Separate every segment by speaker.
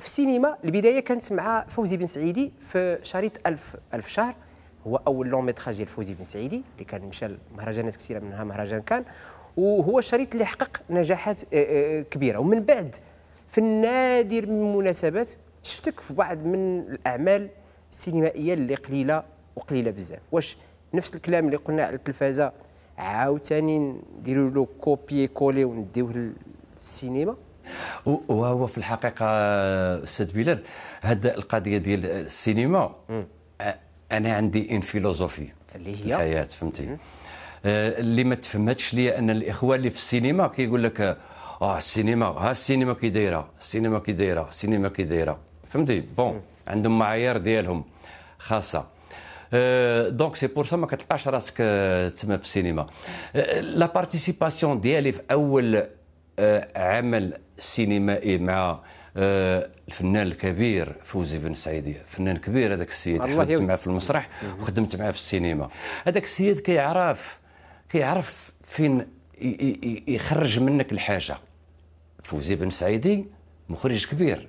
Speaker 1: في السينما البدايه كانت مع فوزي بن سعيدي في شريط ألف ألف شهر هو اول لون ميتراج ديال فوزي بن سعيدي اللي كان مشى لمهرجانات كثيره منها مهرجان كان وهو الشريط اللي حقق نجاحات آه، آه، آه، كبيره ومن بعد في النادر من المناسبات شفتك في بعض من الاعمال السينمائيه اللي قليله وقليله بزاف واش نفس الكلام اللي قلنا على التلفازه عاوتاني نديروا له كوبي كولي ونديوه للسينما
Speaker 2: وهو في الحقيقه استاذ بلال هذا القضيه ديال السينما انا عندي ان فيلوزوفي اللي هي الحياه فهمتي اللي ما تفهمتش ليا ان الاخوه اللي في السينما كيقول لك اه السينما ها السينما كي دايره السينما كي دايره السينما كي دايره فهمتي بون عندهم معايير ديالهم خاصه دونك سي بور سا ما كتلقاش راسك تما في السينما لا بارتيسيباسيون ديالي في اول آه، عمل سينمائي مع آه، الفنان الكبير فوزي بن سعيدي فنان كبير هذاك السيد خدمت معاه في المسرح وخدمت معاه في السينما هذاك السيد كيعرف كيعرف فين يخرج منك الحاجه فوزي بن سعيدي مخرج كبير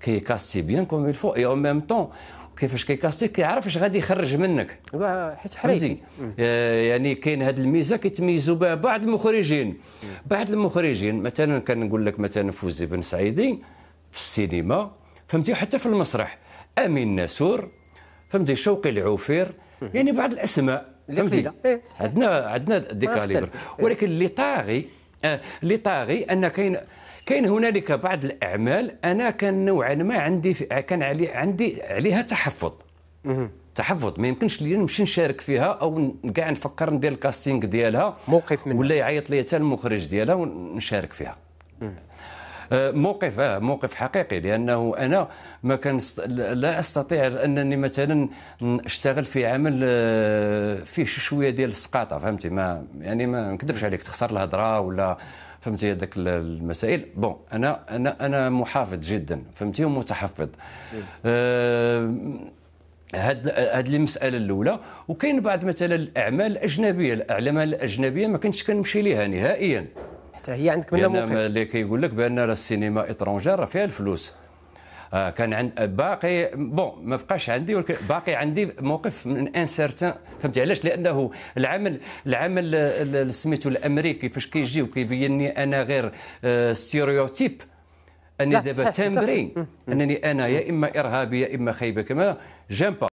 Speaker 2: كيكاستي بيان كوم الفو اي اون ميم طون كيفاش كيكاستيك كيعرف اش غادي يخرج منك
Speaker 1: حيت حريتي
Speaker 2: آه، يعني كاين هذه الميزه كيتميزوا بها بعض المخرجين بعض المخرجين مثلا كنقول لك مثلا فوزي بن سعيدي في السينما فهمتي حتى في المسرح امين ناسور فهمتي شوقي العوفير يعني بعض الاسماء فهمتي إيه، عندنا عندنا ديكاليبر آه، ولكن اللي طاغي آه، اللي طاغي ان كاين كاين هنالك بعض الاعمال انا كان نوعا ما عندي كان علي عندي عليها تحفظ تحفظ ما يمكنش لي نمشي نشارك فيها او كاع نفكر ندير الكاستينغ ديالها موقف منها ولا يعيط لي حتى المخرج ديالها ونشارك فيها موقف آه موقف حقيقي لانه انا ما كان لا استطيع انني مثلا اشتغل في عمل آه، فيه شويه ديال السقاطه فهمتي ما يعني ما نكذبش عليك تخسر الهضره ولا فهمتي هذاك المسائل بون انا انا انا محافظ جدا فهمتي ومتحفظ إيه. آه، هاد هاد المساله الاولى وكاين بعض مثلا الاعمال الاجنبيه الاعمال الاجنبيه ما كنتش كنمشي ليها نهائيا
Speaker 1: حتى هي عندك منها موقف اللي
Speaker 2: كيقول لك بان السينما اترونجير فيها الفلوس آه كان عند باقي بون ما بقاش عندي ولكن باقي عندي موقف من ان سيرتان فهمت علاش لانه العمل العمل سميتو الامريكي فاش كيجي وكيبين لي انا غير آه ستيريوتيب اني دابا تمرين انني انا يا اما ارهابي يا اما خايبه كما جامبا با